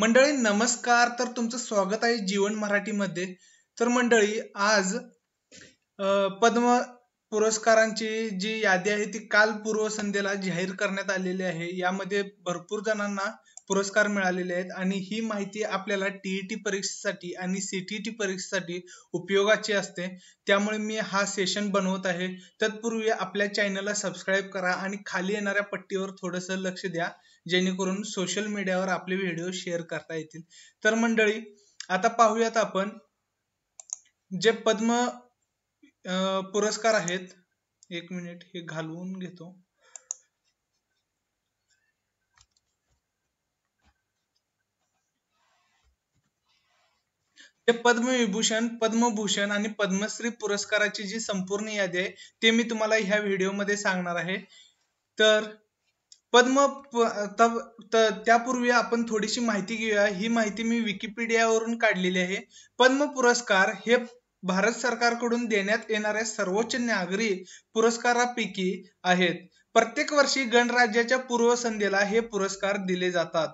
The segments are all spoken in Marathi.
मंडळी नमस्कार तर तुमचं स्वागत आहे जीवन मराठीमध्ये तर मंडळी आज पद्म पुरस्कारांची जी यादी आहे ती काल पूर्वसंध्येला जाहीर करण्यात आलेली आहे यामध्ये भरपूर जणांना पुरस्कार मिळालेले आहेत आणि ही माहिती आपल्याला टीईटी परीक्षेसाठी आणि सीटीटी परीक्षेसाठी उपयोगाची असते त्यामुळे मी हा सेशन बनवत आहे तत्पूर्वी आपल्या चॅनलला सबस्क्राईब करा आणि खाली येणाऱ्या पट्टीवर थोडंसं लक्ष द्या जेणेकरून सोशल मीडियावर आपले व्हिडिओ शेअर करता येतील तर मंडळी आता पाहूयात आपण जे पद्म पुरस्कार आहेत एक मिनिट हे घालवून घेतो ते पद्मविभूषण पद्मभूषण आणि पद्मश्री पुरस्काराची जी संपूर्ण यादी आहे ते मी तुम्हाला ह्या व्हिडिओमध्ये सांगणार आहे तर पद्म त्यापूर्वी आपण थोडीशी माहिती घेऊया ही माहिती मी विकिपीडियावरून काढलेली आहे पद्म पुरस्कार हे भारत सरकारकडून देण्यात येणाऱ्या सर्वोच्च नागरी पुरस्कारापैकी आहेत प्रत्येक वर्षी गणराज्याच्या पूर्वसंध्येला हे पुरस्कार दिले जातात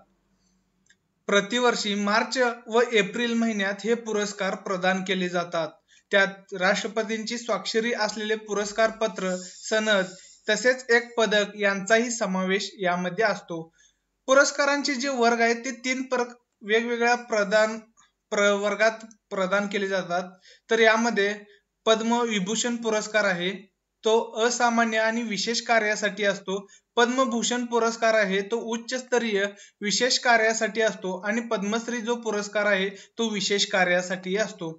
प्रतिवर्षी मार्च व एप्रिल महिन्यात हे पुरस्कार प्रदान केले जातात त्यात राष्ट्रपतींची स्वाक्षरी असलेले पुरस्कार पत्र सनद तसेच एक पदक यांचाही समावेश यामध्ये असतो पुरस्कारांचे जे वर्ग आहेत ते तीन प्र वेगवेगळ्या प्रदान प्रवर्गात प्रदान केले जातात तर यामध्ये पद्मविभूषण पुरस्कार आहे तो असामान्य आणि विशेष कार्यासाठी असतो पद्मभूषण पुरस्कार आहे तो उच्चस्तरीय विशेष कार्यासाठी असतो आणि पद्मश्री जो पुरस्कार आहे तो विशेष कार्यासाठी असतो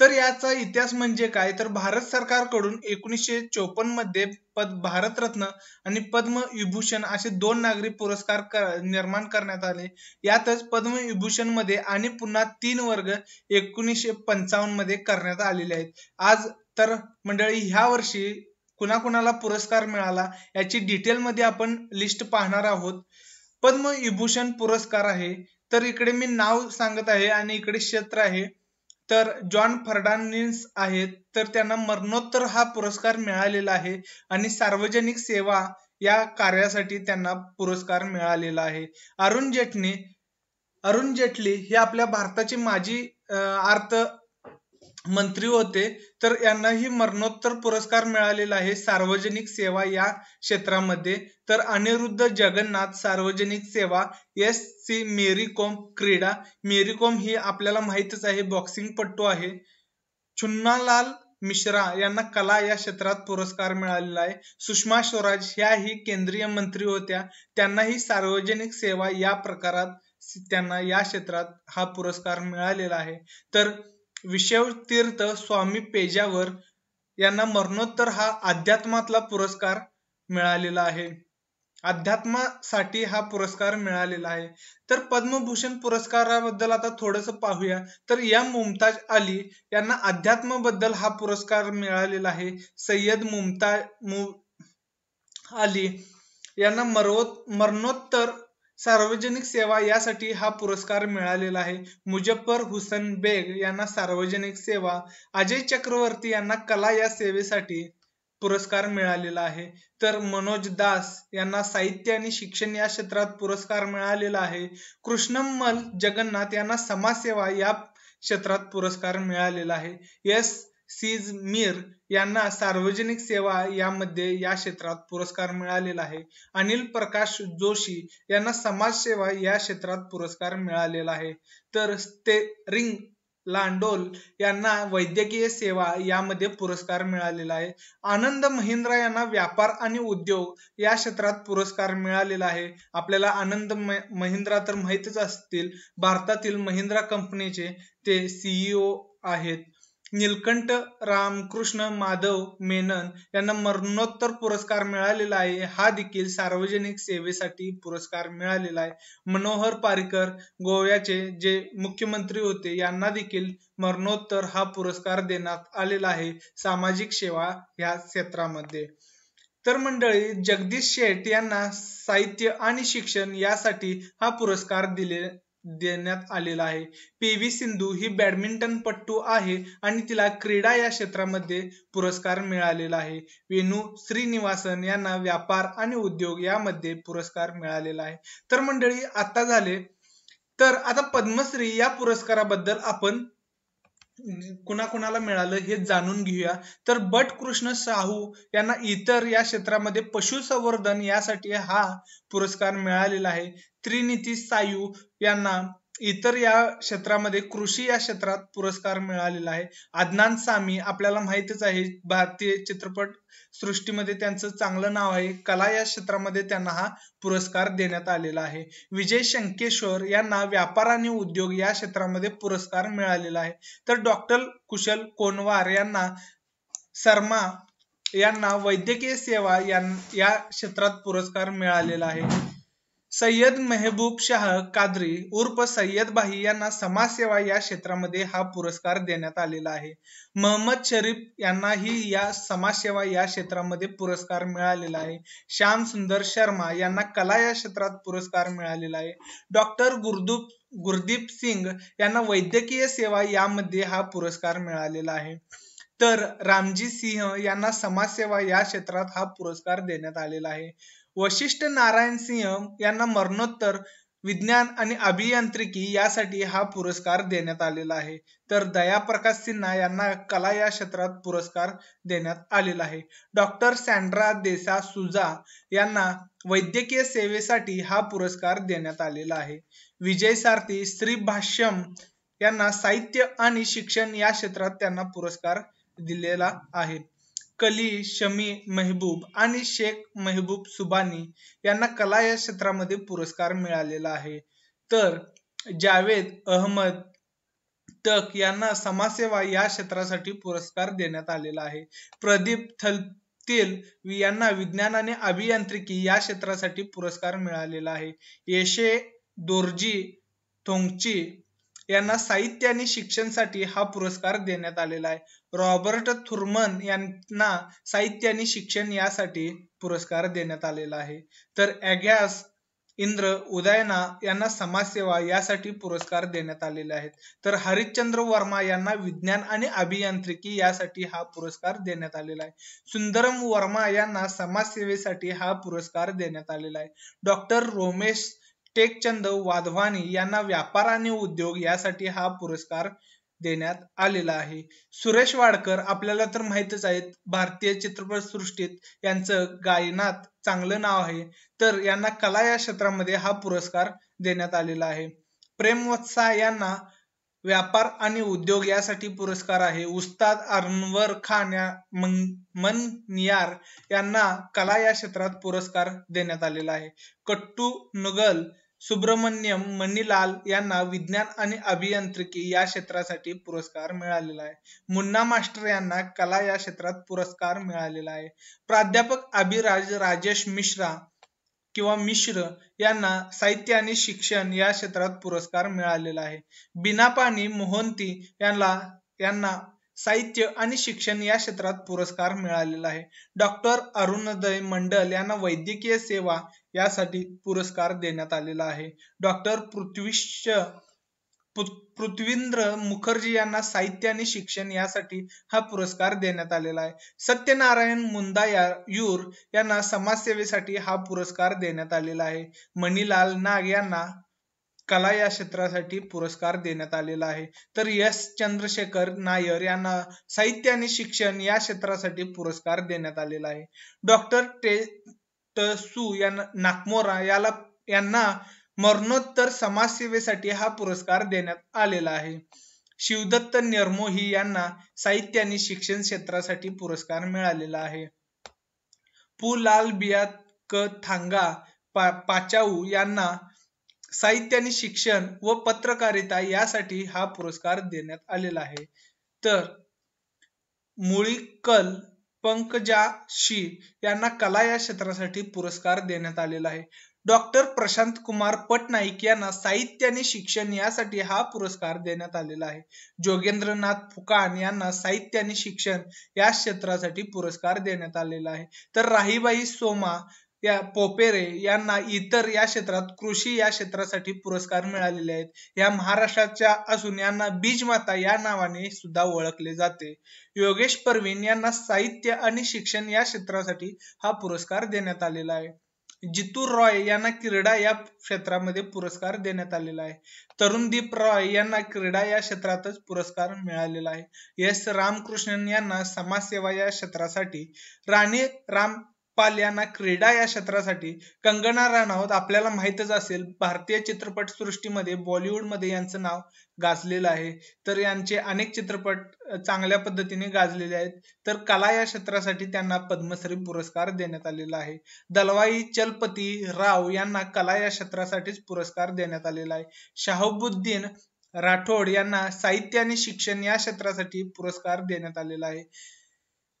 तर याचा इतिहास म्हणजे काय तर भारत सरकारकडून एकोणीसशे चोपन्न मध्ये पद भारतरत्न आणि पद्मविभूषण असे दोन नागरी पुरस्कार कर, निर्माण करण्यात आले यातच पद्मविभूषण मध्ये आणि पुन्हा तीन वर्ग एकोणीसशे पंचावन्न मध्ये करण्यात आलेले आहेत आज तर मंडळी ह्या वर्षी कुणाकुणाला पुरस्कार मिळाला याची डिटेलमध्ये आपण लिस्ट पाहणार आहोत पद्मविभूषण पुरस्कार आहे तर इकडे मी नाव सांगत आहे आणि इकडे क्षेत्र आहे तर जॉन फर्नांडिस आहेत तर त्यांना मरणोत्तर हा पुरस्कार मिळालेला आहे आणि सार्वजनिक सेवा या कार्यासाठी त्यांना पुरस्कार मिळालेला आहे अरुण जेटली अरुण जेटली हे आपल्या भारताचे माजी अर्थ मंत्री होते तर यांनाही मरणोत्तर पुरस्कार मिळालेला आहे सार्वजनिक सेवा या क्षेत्रामध्ये तर अनिरुद्ध जगन्नाथ सार्वजनिक सेवा एस सी मेरी कोम क्रीडा मेरी कोम ही आपल्याला माहितच आहे बॉक्सिंग पट्टू आहे चुन्नालाल मिश्रा यांना कला या क्षेत्रात पुरस्कार मिळालेला आहे सुषमा स्वराज ह्याही केंद्रीय मंत्री होत्या त्यांनाही सार्वजनिक सेवा या प्रकारात त्यांना या क्षेत्रात हा पुरस्कार मिळालेला आहे तर विषवतीर्थ स्वामी पेजावर यांना मरणोत्तर हा अध्यात्मातला पुरस्कार मिळालेला आहे अध्यात्मासाठी हा पुरस्कार मिळालेला आहे तर पद्मभूषण पुरस्काराबद्दल आता थोडस पाहूया तर या मुमताज अली यांना अध्यात्माबद्दल हा पुरस्कार मिळालेला आहे सय्यद मुमताज मु अली यांना मरणोत्तर सार्वजनिक सेवा यासाठी हा पुरस्कार मिळालेला आहे मुजफ्फर हुसन बेग यांना सार्वजनिक सेवा अजय चक्रवर्ती यांना कला या सेवेसाठी पुरस्कार मिळालेला आहे तर मनोज दास यांना साहित्य आणि शिक्षण या क्षेत्रात पुरस्कार मिळालेला आहे कृष्णमल जगन्नाथ यांना समाजसेवा या क्षेत्रात पुरस्कार मिळालेला आहे एस सीज मीर यांना सार्वजनिक सेवा यामध्ये या क्षेत्रात पुरस्कार मिळालेला आहे अनिल प्रकाश जोशी यांना समाजसेवा या क्षेत्रात पुरस्कार मिळालेला आहे तर रिंग लांडोल यांना वैद्यकीय सेवा यामध्ये पुरस्कार मिळालेला आहे आनंद महिंद्रा यांना व्यापार आणि उद्योग या क्षेत्रात पुरस्कार मिळालेला आहे आपल्याला आनंद महिंद्रा तर माहितच असतील भारतातील महिंद्रा कंपनीचे ते सीईओ e आहेत निलकंठ रामकृष्ण माधव मेनन यांना मरणोत्तर पुरस्कार मिळालेला आहे हा देखील सार्वजनिक सेवेसाठी पुरस्कार मिळालेला आहे मनोहर पारिकर गोव्याचे जे मुख्यमंत्री होते यांना देखील मरणोत्तर हा पुरस्कार देण्यात आलेला आहे सामाजिक सेवा ह्या क्षेत्रामध्ये तर मंडळी जगदीश शेठ यांना साहित्य आणि शिक्षण यासाठी हा पुरस्कार दिले देण्यात आलेला आहे पी व्ही सिंधू ही पटू आहे आणि तिला क्रीडा या क्षेत्रामध्ये पुरस्कार मिळालेला आहे वेणू श्रीनिवासन यांना व्यापार आणि उद्योग यामध्ये पुरस्कार मिळालेला आहे तर मंडळी आता झाले तर आता पद्मश्री या पुरस्काराबद्दल आपण कुणाकुणाला मिळालं हे जाणून घेऊया तर बट कृष्ण साहू यांना इतर या क्षेत्रामध्ये पशुसंवर्धन यासाठी हा पुरस्कार मिळालेला आहे त्रिनिती सायू यांना इतर या क्षेत्रामध्ये कृषी या क्षेत्रात पुरस्कार मिळालेला आहे अदनान सामी आपल्याला माहितच आहे भारतीय चित्रपट सृष्टीमध्ये त्यांचं चांगलं नाव आहे कला या क्षेत्रामध्ये त्यांना हा पुरस्कार देण्यात आलेला आहे विजय शंकेश्वर यांना व्यापार आणि उद्योग या क्षेत्रामध्ये पुरस्कार मिळालेला आहे तर डॉक्टर कुशल कोनवार यांना शर्मा यांना वैद्यकीय सेवा या क्षेत्रात पुरस्कार मिळालेला आहे सय्यद मेहबूब शाह कादरी उर्फ सय्यद बाही यांना समाजसेवा या क्षेत्रामध्ये हा पुरस्कार देण्यात आलेला आहे महम्मद शरीफ यांनाही या समाजसेवा या क्षेत्रामध्ये पुरस्कार मिळालेला आहे श्याम सुंदर शर्मा यांना कला या क्षेत्रात पुरस्कार मिळालेला आहे डॉक्टर गुरदूप गुरदीप सिंग यांना वैद्यकीय सेवा यामध्ये हा पुरस्कार मिळालेला आहे तर रामजी सिंह यांना समाजसेवा या क्षेत्रात हा पुरस्कार देण्यात आलेला आहे वशिष्ठ नारायण सिंह यांना मरणोत्तर विज्ञान आणि अभियांत्रिकी यासाठी हा पुरस्कार देण्यात आलेला आहे तर दया प्रकाश सिन्हा यांना कला या क्षेत्रात पुरस्कार देण्यात आलेला आहे डॉक्टर सँड्रा देसा सुजा यांना वैद्यकीय सेवेसाठी हा पुरस्कार देण्यात आलेला आहे विजय सारथी श्री भाष्यम यांना साहित्य आणि शिक्षण या क्षेत्रात त्यांना पुरस्कार दिलेला आहे कली शमी मेहबूब आणि शेख मेहबूब सुबानी यांना कला या क्षेत्रामध्ये पुरस्कार मिळालेला आहे तर जावेद अहमद तक यांना समाजसेवा या क्षेत्रासाठी पुरस्कार देण्यात आलेला आहे प्रदीप थलतील यांना विज्ञान आणि अभियांत्रिकी या क्षेत्रासाठी पुरस्कार मिळालेला आहे येशे दोरजी थोंगची यांना साहित्य आणि शिक्षणसाठी हा पुरस्कार देण्यात आलेला आहे रॉबर्ट थुर्मन यांना साहित्य आणि शिक्षण यासाठी पुरस्कार देण्यात आलेला आहे तर अॅगॅस इंद्र उदयना यांना समाजसेवा यासाठी पुरस्कार देण्यात आलेले आहेत तर हरिश्चंद्र वर्मा यांना विज्ञान आणि अभियांत्रिकी यासाठी हा पुरस्कार देण्यात आलेला आहे सुंदरम वर्मा यांना समाजसेवेसाठी हा पुरस्कार देण्यात आलेला आहे डॉक्टर रोमेश टेकचंद वाधवानी यांना व्यापार आणि उद्योग यासाठी हा पुरस्कार देण्यात आलेला आहे सुरेश वाडकर आपल्याला तर माहितच आहेत भारतीय चित्रपट सृष्टीत यांचं गायनात चांगलं नाव आहे तर यांना कला या क्षेत्रामध्ये हा पुरस्कार देण्यात आलेला आहे प्रेमवत्सा यांना व्यापार आणि उद्योग यासाठी पुरस्कार आहे उस्ताद अनवर खान मन यांना कला या क्षेत्रात पुरस्कार देण्यात आलेला आहे कट्टू नुगल सुब्रमण्यम मणिलाल यांना विज्ञान आणि अभियांत्रिकी या क्षेत्रासाठी पुरस्कार मिळालेला आहे मुन्ना मास्टर यांना कला या क्षेत्रात पुरस्कार मिळालेला आहे प्राध्यापक अभिराज राजेश मिश्रा किंवा मिश्र यांना साहित्य आणि शिक्षण या क्षेत्रात पुरस्कार मिळालेला आहे पाणी मोहंती यांना यांना साहित्य आणि शिक्षण या क्षेत्रात पुरस्कार मिळालेला आहे डॉक्टर अरुणोदय मंडल यांना वैद्यकीय सेवा यासाठी पुरस्कार देण्यात आलेला आहे डॉक्टर पृथ्वीश पृथ्वींद्र मुखर्जी यांना साहित्य आणि शिक्षण यासाठी हा पुरस्कार देण्यात आलेला आहे सत्यनारायण मुंदा युर यांना समाजसेवेसाठी हा पुरस्कार देण्यात आलेला आहे मणिलाल नाग यांना कला या क्षेत्रासाठी पुरस्कार देण्यात आलेला आहे तर एस चंद्रशेखर नायर यांना साहित्य आणि शिक्षण या क्षेत्रासाठी पुरस्कार देण्यात आलेला आहे डॉक्टर टे टसू यांना नागमोरा याला यांना मरणोत्तर समाजसेवेसाठी हा पुरस्कार देण्यात आलेला आहे शिवदत्त निर्मोही यांना साहित्य आणि शिक्षण क्षेत्रासाठी पुरस्कार मिळालेला आहे पु लाल बिया क थांगा पा, पाचाऊ यांना साहित्य आणि शिक्षण व पत्रकारिता यासाठी हा पुरस्कार देण्यात आलेला आहे तर मुळीकल पंकजा शी यांना कला या क्षेत्रासाठी पुरस्कार देण्यात आलेला आहे डॉक्टर प्रशांत कुमार पटनाईक यांना साहित्य आणि शिक्षण यासाठी हा पुरस्कार देण्यात आलेला आहे जोगेंद्रनाथ फुकान यांना साहित्य आणि शिक्षण या क्षेत्रासाठी पुरस्कार देण्यात आलेला आहे तर राहीबाई सोमा या पोपेरे यांना इतर या क्षेत्रात कृषी या क्षेत्रासाठी पुरस्कार मिळालेले आहेत या महाराष्ट्राच्या असून यांना बीजमाता या नावाने सुद्धा ओळखले जाते योगेश परवीन यांना साहित्य आणि शिक्षण या क्षेत्रासाठी हा पुरस्कार देण्यात आलेला आहे जितू रॉय यांना क्रीडा या क्षेत्रामध्ये पुरस्कार देण्यात आलेला आहे तरुणदीप रॉय यांना क्रीडा या क्षेत्रातच पुरस्कार मिळालेला आहे एस रामकृष्णन यांना समाजसेवा या क्षेत्रासाठी राणी राम पाल यांना क्रीडा या क्षेत्रासाठी कंगना राणावत आपल्याला माहीतच असेल भारतीय चित्रपट सृष्टीमध्ये बॉलिवूडमध्ये यांचं नाव गाजलेलं आहे तर यांचे अनेक चित्रपट चांगल्या पद्धतीने गाजलेले आहेत तर कला या क्षेत्रासाठी त्यांना पद्मश्री पुरस्कार देण्यात आलेला आहे दलवाई चलपती राव यांना कला या क्षेत्रासाठीच पुरस्कार देण्यात आलेला आहे शाहबुद्दीन राठोड यांना साहित्य आणि शिक्षण या क्षेत्रासाठी पुरस्कार देण्यात आलेला आहे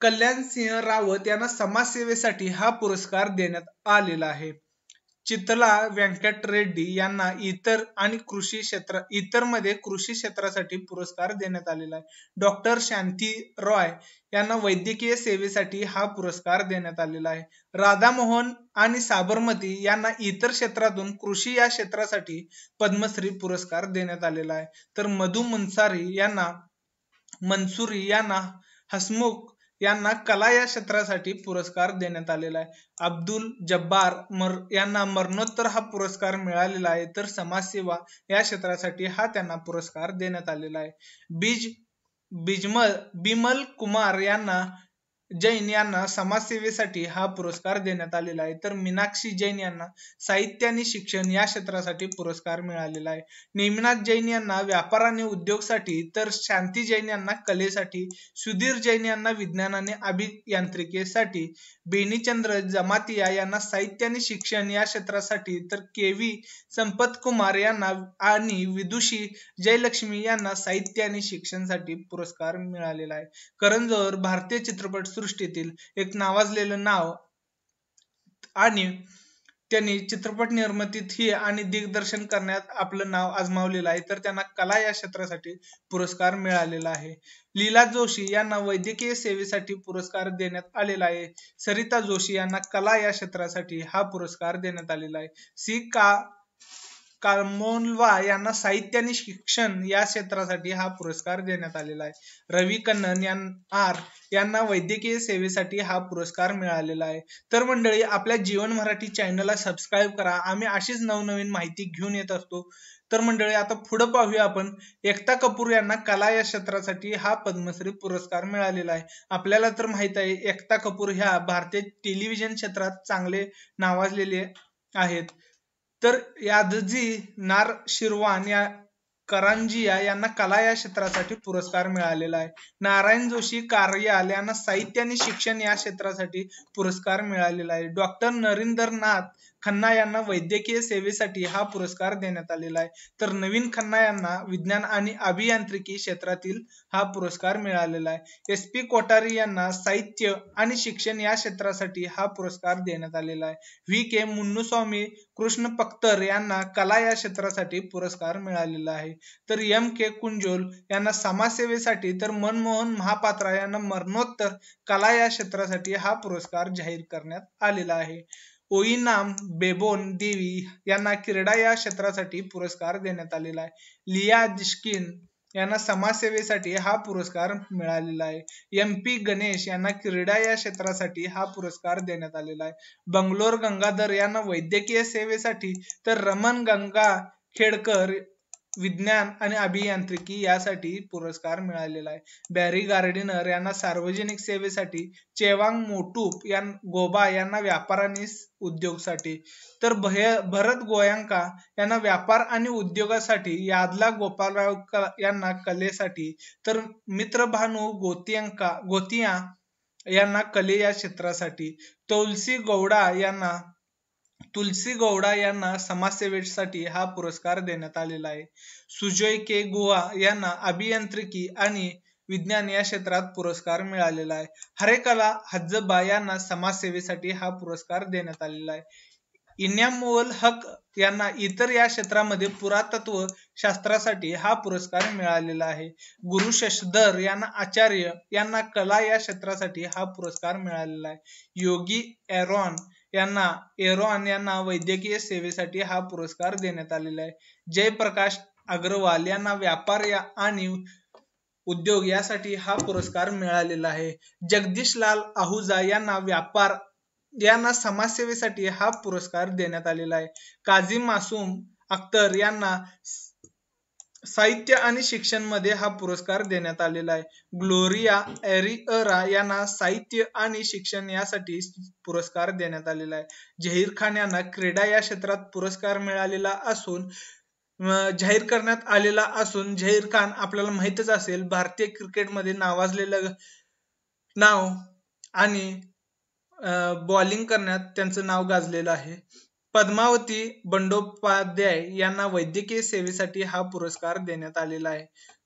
कल्याण सिंह रावत यांना समाजसेवेसाठी हा पुरस्कार देण्यात आलेला आहे चितला व्यंकट रेड्डी यांना इतर आणि कृषी क्षेत्र इतर मध्ये कृषी क्षेत्रासाठी पुरस्कार देण्यात आलेला आहे डॉक्टर शांती रॉय यांना वैद्यकीय सेवेसाठी हा पुरस्कार देण्यात आलेला आहे राधामोहन आणि साबरमती यांना इतर क्षेत्रातून कृषी या क्षेत्रासाठी पद्मश्री पुरस्कार देण्यात आलेला आहे तर मधु मनसारी यांना मनसुरी यांना हसमुख यांना कला या क्षेत्रासाठी पुरस्कार देण्यात आलेला आहे अब्दुल जब्बार मर यांना मरणोत्तर हा पुरस्कार मिळालेला आहे तर समाजसेवा या क्षेत्रासाठी हा त्यांना पुरस्कार देण्यात आलेला आहे बीज बिजमल बिमल कुमार यांना जैन यांना समाजसेवेसाठी हा पुरस्कार देण्यात आलेला आहे तर मीनाक्षी जैन यांना साहित्य आणि शिक्षण या क्षेत्रासाठी पुरस्कार मिळालेला आहे नेमनाथ जैन यांना व्यापार आणि उद्योगसाठी तर शांती जैन यांना कलेसाठी सुधीर जैन यांना विज्ञान आणि अभियांत्रिकेसाठी बेनीचंद्र जमातिया यांना साहित्य आणि शिक्षण या क्षेत्रासाठी तर के व्ही संपत कुमार यांना आणि विदुषी जयलक्ष्मी यांना साहित्य आणि शिक्षणसाठी पुरस्कार मिळालेला आहे करण भारतीय चित्रपट सृष्टीतील एक नावाजलेलं नाव आणि त्यांनी चित्रपट निर्मितीत ही आणि दिग्दर्शन करण्यात आपलं नाव आजमावलेलं आहे तर त्यांना कला या क्षेत्रासाठी पुरस्कार मिळालेला आहे लीला जोशी यांना वैद्यकीय सेवेसाठी पुरस्कार देण्यात आलेला आहे सरिता जोशी यांना कला या क्षेत्रासाठी हा पुरस्कार देण्यात आलेला आहे सी का कार्मोनवा यांना साहित्य आणि शिक्षण या क्षेत्रासाठी हा पुरस्कार देण्यात आलेला आहे रवी कन्नन आर यांना वैद्यकीय सेवेसाठी हा पुरस्कार मिळालेला आहे तर मंडळी आपल्या जीवन मराठी चॅनलला सबस्क्राईब करा आम्ही अशीच नवनवीन माहिती घेऊन येत असतो तर मंडळी आता पुढं पाहूया आपण एकता कपूर यांना कला या क्षेत्रासाठी हा पद्मश्री पुरस्कार मिळालेला आहे आपल्याला तर माहित आहे एकता कपूर ह्या भारतीय टेलिव्हिजन क्षेत्रात चांगले नावाजलेले आहेत तर यादजी नार शिरवान या करांजिया यांना कला या क्षेत्रासाठी पुरस्कार मिळालेला आहे नारायण जोशी कार्याल यांना साहित्य आणि शिक्षण या क्षेत्रासाठी पुरस्कार मिळालेला आहे डॉक्टर नरेंद्रनाथ खन्ना यांना वैद्यकीय सेवेसाठी हा पुरस्कार देण्यात आलेला आहे तर नवीन खन्ना यांना विज्ञान आणि अभियांत्रिकी क्षेत्रातील हा पुरस्कार मिळालेला आहे एस पी कोठारी यांना साहित्य आणि शिक्षण या क्षेत्रासाठी हा पुरस्कार देण्यात आलेला आहे व्ही के मुन्नुस्वामी कृष्ण पक्तर यांना कला या क्षेत्रासाठी पुरस्कार मिळालेला आहे तर एम के कुंजोल यांना समाजसेवेसाठी तर मनमोहन महापात्रा यांना मरणोत्तर कला या क्षेत्रासाठी हा पुरस्कार जाहीर करण्यात आलेला आहे ओईनाम बेबोन देवी यांना क्रीडा या क्षेत्रासाठी पुरस्कार देण्यात आलेला आहे लिया जिश्किन यांना समाजसेवेसाठी हा पुरस्कार मिळालेला आहे एम पी गणेश यांना क्रीडा या क्षेत्रासाठी हा पुरस्कार देण्यात आलेला आहे बंगलोर गंगाधर यांना वैद्यकीय सेवेसाठी तर रमन गंगा खेडकर विज्ञान आणि अभियांत्रिकी यासाठी पुरस्कार मिळालेला आहे बॅरी गार्डिनर यांना सार्वजनिक सेवेसाठी चेवांग मोटूप यां गोबा यांना व्यापार आणि उद्योगसाठी तर भरत गोयांका यांना व्यापार आणि उद्योगासाठी यादला गोपालराव यांना कलेसाठी तर मित्र भानू गोतियांका गोतिया यांना कले या क्षेत्रासाठी तुलसी गौडा यांना तुलसी गौडा यांना समाजसेवेसाठी हा पुरस्कार देण्यात आलेला आहे सुजय के गोवा यांना अभियांत्रिकी आणि विज्ञान या क्षेत्रात पुरस्कार मिळालेला आहे हरेकला हज्जबा यांना समाजसेवेसाठी हा पुरस्कार देण्यात आलेला आहे इन्यामोल हक यांना इतर या क्षेत्रामध्ये पुरातत्व शास्त्रासाठी हा पुरस्कार मिळालेला आहे गुरु शशधर यांना आचार्य यांना कला या क्षेत्रासाठी हा पुरस्कार मिळालेला आहे योगी एरॉन यांना एरोन यांना वैद्यकीय सेवेसाठी हा पुरस्कार देण्यात आलेला आहे जयप्रकाश अग्रवाल यांना व्यापार या आणि उद्योग यासाठी हा पुरस्कार मिळालेला आहे जगदीश लाल आहुजा यांना व्यापार यांना समाजसेवेसाठी हा पुरस्कार देण्यात आलेला आहे काझी मासूम अख्तर यांना साहित्य आणि शिक्षण मध्ये हा पुरस्कार देण्यात आलेला आहे ग्लोरिया एरिअरा यांना साहित्य आणि शिक्षण यासाठी पुरस्कार देण्यात आलेला आहे जहीर खान यांना क्रीडा या क्षेत्रात पुरस्कार मिळालेला असून जाहीर करण्यात आलेला असून जहीर खान आपल्याला माहितच असेल भारतीय क्रिकेटमध्ये नावाजलेलं नाव आणि बॉलिंग करण्यात त्यांचं नाव गाजलेलं आहे पद्मावती बंडोपाध्याय यांना वैद्यकीय सेवेसाठी हा पुरस्कार देण्यात आलेला आहे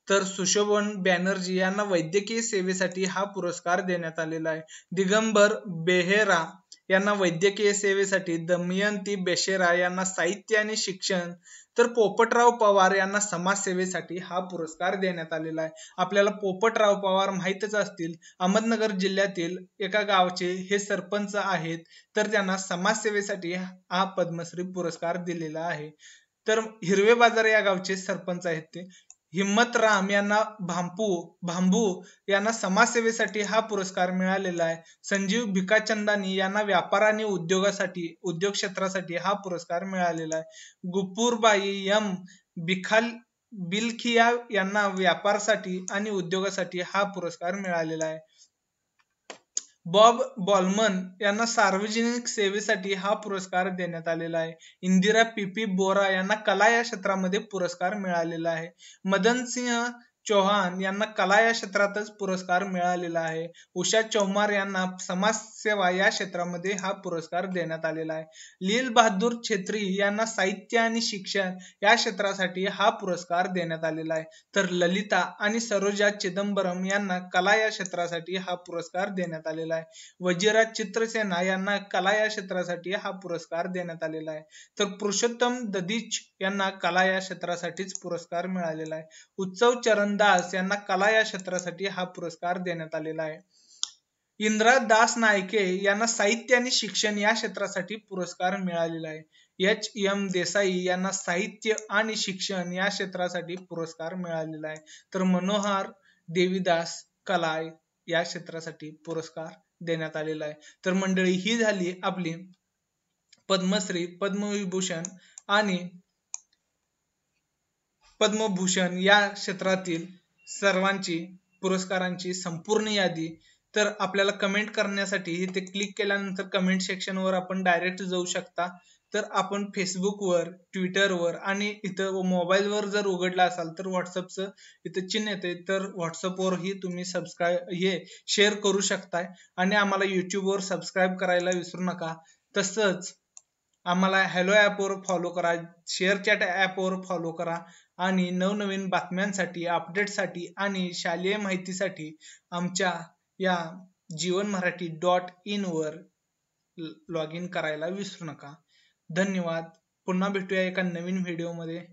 तर सुशोभन बॅनर्जी यांना वैद्यकीय सेवेसाठी हा पुरस्कार देण्यात आलेला आहे दिगंबर बेहेरा यांना वैद्यकीय सेवेसाठी दमयंती बेशेरा यांना साहित्य आणि शिक्षण तर पोपटराव पवार यांना समाजसेवेसाठी हा पुरस्कार देण्यात आलेला आहे आपल्याला पोपटराव पवार माहीतच असतील अहमदनगर जिल्ह्यातील एका गावचे हे सरपंच आहेत तर त्यांना समाजसेवेसाठी हा पद्मश्री पुरस्कार दिलेला आहे तर हिरवे बाजार या गावचे सरपंच आहेत ते हिम्मत राम यांना भांपू भांबू यांना समाजसेवेसाठी हा पुरस्कार मिळालेला आहे संजीव भिकाचंदानी यांना व्यापार आणि उद्योगासाठी उद्योग क्षेत्रासाठी हा पुरस्कार मिळालेला आहे गुपूरबाई यम बिखाल बिलखिया यांना व्यापारसाठी आणि उद्योगासाठी हा पुरस्कार मिळालेला आहे बॉब बॉलमन यांना सार्वजनिक सेवेसाठी हा पुरस्कार देण्यात आलेला आहे इंदिरा पीपी बोरा यांना कला या क्षेत्रामध्ये पुरस्कार मिळालेला आहे मदन सिंह चौहान यांना कला या क्षेत्रातच पुरस्कार मिळालेला आहे उषा चौमार यांना समाजसेवा या क्षेत्रामध्ये हा पुरस्कार देण्यात आलेला आहे लील बहादूर छेत्री यांना साहित्य आणि शिक्षण या क्षेत्रासाठी हा पुरस्कार देण्यात आलेला आहे तर ललिता आणि सरोजा चिदंबरम यांना कला या क्षेत्रासाठी हा पुरस्कार देण्यात आलेला आहे वजिरा चित्रसेना यांना कला या क्षेत्रासाठी हा पुरस्कार देण्यात आलेला आहे तर पुरुषोत्तम ददीच यांना कला या क्षेत्रासाठीच पुरस्कार मिळालेला आहे उत्सव चरण दास यांना कला या क्षेत्रासाठी हा पुरस्कार देण्यात आलेला आहे इंद्रा दास नायके यांना साहित्य आणि शिक्षण या क्षेत्रासाठी पुरस्कार मिळालेला आहे एच एम देसाई यांना साहित्य आणि शिक्षण या क्षेत्रासाठी पुरस्कार मिळालेला आहे तर मनोहर देवीदास कला या क्षेत्रासाठी पुरस्कार देण्यात आलेला आहे तर मंडळी ही झाली आपली पद्मश्री पद्मविभूषण आणि पद्मभूषण या क्षेत्रातील सर्वांची पुरस्कारांची संपूर्ण यादी तर आपल्याला कमेंट करण्यासाठी इथे क्लिक केल्यानंतर कमेंट सेक्शनवर आपण डायरेक्ट जाऊ शकता तर आपण फेसबुकवर ट्विटरवर आणि इथं मोबाईलवर जर उघडला असाल तर व्हॉट्सअपचं इथं चिन्ह येते तर व्हॉट्सअपवरही तुम्ही सबस्क्राईब हे शेअर करू शकताय आणि आम्हाला वर सबस्क्राईब करायला विसरू नका तसंच आम्हाला हॅलो ॲपवर फॉलो करा शेअर चॅट ॲपवर फॉलो करा आणि नवनवीन बातम्यांसाठी अपडेटसाठी आणि शालेय माहितीसाठी आमच्या या जीवन मराठी डॉट वर लॉग इन करायला विसरू नका धन्यवाद पुन्हा भेटूया एका नवीन व्हिडिओमध्ये